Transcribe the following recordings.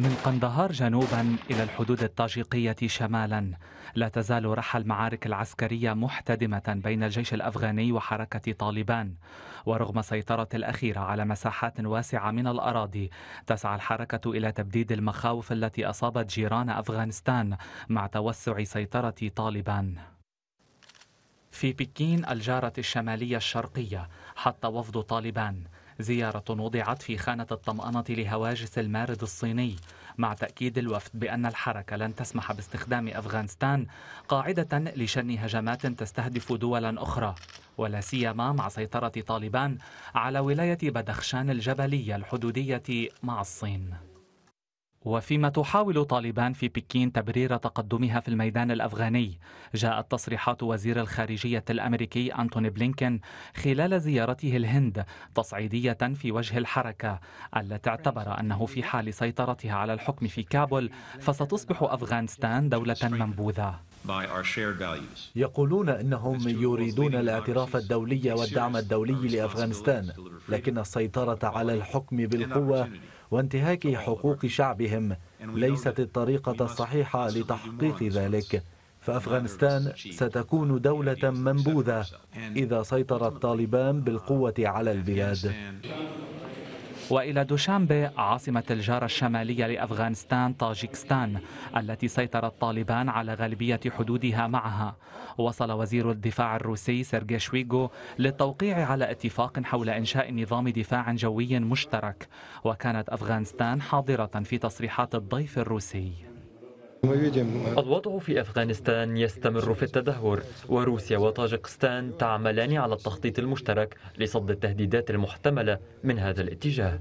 من قندهار جنوبا إلى الحدود الطاجيقية شمالا لا تزال رحى المعارك العسكرية محتدمة بين الجيش الأفغاني وحركة طالبان ورغم سيطرة الأخيرة على مساحات واسعة من الأراضي تسعى الحركة إلى تبديد المخاوف التي أصابت جيران أفغانستان مع توسع سيطرة طالبان في بكين الجارة الشمالية الشرقية حتى وفد طالبان زيارة وضعت في خانة الطمأنة لهواجس المارد الصيني مع تأكيد الوفد بأن الحركة لن تسمح باستخدام أفغانستان قاعدة لشن هجمات تستهدف دولا أخرى ولا سيما مع سيطرة طالبان على ولاية بدخشان الجبلية الحدودية مع الصين وفيما تحاول طالبان في بكين تبرير تقدمها في الميدان الافغاني، جاءت تصريحات وزير الخارجيه الامريكي انتوني بلينكن خلال زيارته الهند تصعيديه في وجه الحركه التي اعتبر انه في حال سيطرتها على الحكم في كابول فستصبح افغانستان دوله منبوذه. يقولون انهم يريدون الاعتراف الدولي والدعم الدولي لافغانستان، لكن السيطره على الحكم بالقوه وانتهاك حقوق شعبهم ليست الطريقة الصحيحة لتحقيق ذلك فأفغانستان ستكون دولة منبوذة إذا سيطر الطالبان بالقوة على البلاد وإلى دوشامبي عاصمة الجارة الشمالية لأفغانستان طاجكستان التي سيطر الطالبان على غالبية حدودها معها وصل وزير الدفاع الروسي سيرجي شويغو للتوقيع على اتفاق حول إنشاء نظام دفاع جوي مشترك وكانت أفغانستان حاضرة في تصريحات الضيف الروسي الوضع في أفغانستان يستمر في التدهور وروسيا وطاجكستان تعملان على التخطيط المشترك لصد التهديدات المحتملة من هذا الاتجاه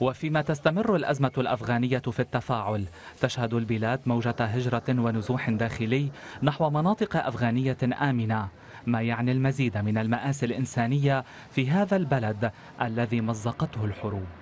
وفيما تستمر الأزمة الأفغانية في التفاعل تشهد البلاد موجة هجرة ونزوح داخلي نحو مناطق أفغانية آمنة ما يعني المزيد من المآسي الإنسانية في هذا البلد الذي مزقته الحروب